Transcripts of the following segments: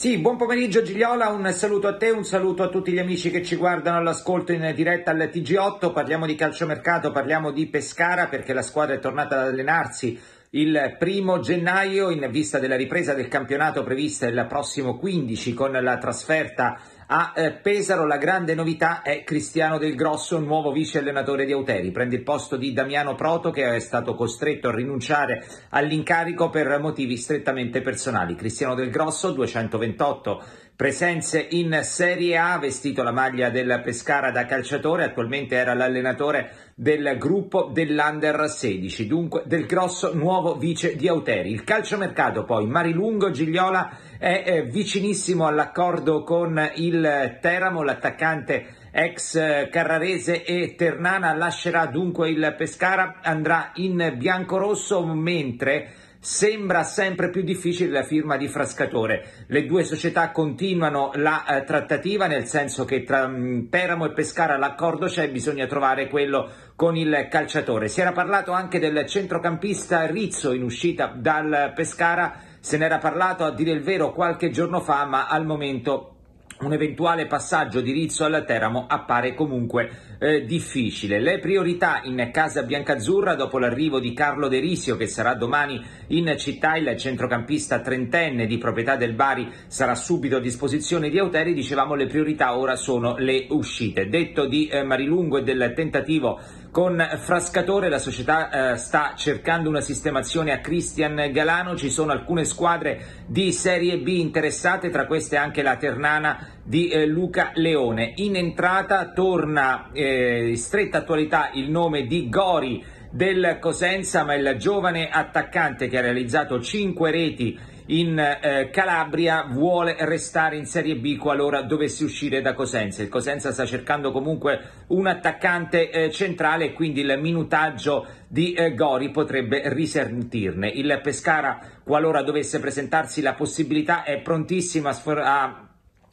Sì, buon pomeriggio Gigliola, un saluto a te, un saluto a tutti gli amici che ci guardano all'ascolto in diretta al TG8, parliamo di calciomercato, parliamo di Pescara perché la squadra è tornata ad allenarsi il primo gennaio in vista della ripresa del campionato prevista il prossimo 15 con la trasferta a eh, Pesaro la grande novità è Cristiano Del Grosso, nuovo vice allenatore di Auteri. Prende il posto di Damiano Proto che è stato costretto a rinunciare all'incarico per motivi strettamente personali. Cristiano Del Grosso, 228 presenze in Serie A, vestito la maglia del Pescara da calciatore, attualmente era l'allenatore del gruppo dell'Under 16, dunque del grosso nuovo vice di Auteri. Il calciomercato poi, Marilungo Gigliola è eh, vicinissimo all'accordo con il Teramo, l'attaccante ex eh, Carrarese e Ternana lascerà dunque il Pescara, andrà in biancorosso mentre Sembra sempre più difficile la firma di Frascatore. Le due società continuano la eh, trattativa, nel senso che tra mh, mm, Teramo e Pescara l'accordo c'è, bisogna trovare quello con il calciatore. Si era parlato anche del centrocampista Rizzo in uscita dal Pescara, se n'era parlato a dire il vero qualche giorno fa, ma al momento un eventuale passaggio di Rizzo alla Teramo appare comunque eh, difficile. Le priorità in casa biancazzurra dopo l'arrivo di Carlo De Risio che sarà domani in città, il centrocampista trentenne di proprietà del Bari sarà subito a disposizione di Auteri, dicevamo le priorità ora sono le uscite. Detto di eh, Marilungo e del tentativo con Frascatore la società eh, sta cercando una sistemazione a Cristian Galano, ci sono alcune squadre di Serie B interessate, tra queste anche la Ternana di eh, Luca Leone. In entrata torna eh, in stretta attualità il nome di Gori del Cosenza, ma il giovane attaccante che ha realizzato 5 reti in eh, Calabria vuole restare in Serie B qualora dovesse uscire da Cosenza. Il Cosenza sta cercando comunque un attaccante eh, centrale e quindi il minutaggio di eh, Gori potrebbe risentirne. Il Pescara qualora dovesse presentarsi la possibilità è prontissimo a, a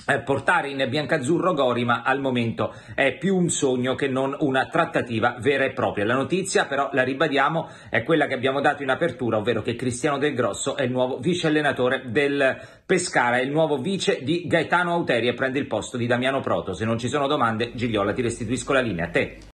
eh, portare in biancazzurro Gorima al momento è più un sogno che non una trattativa vera e propria. La notizia però la ribadiamo è quella che abbiamo dato in apertura, ovvero che Cristiano Del Grosso è il nuovo vice allenatore del Pescara, è il nuovo vice di Gaetano Auteri e prende il posto di Damiano Proto. Se non ci sono domande, Gigliola ti restituisco la linea a te.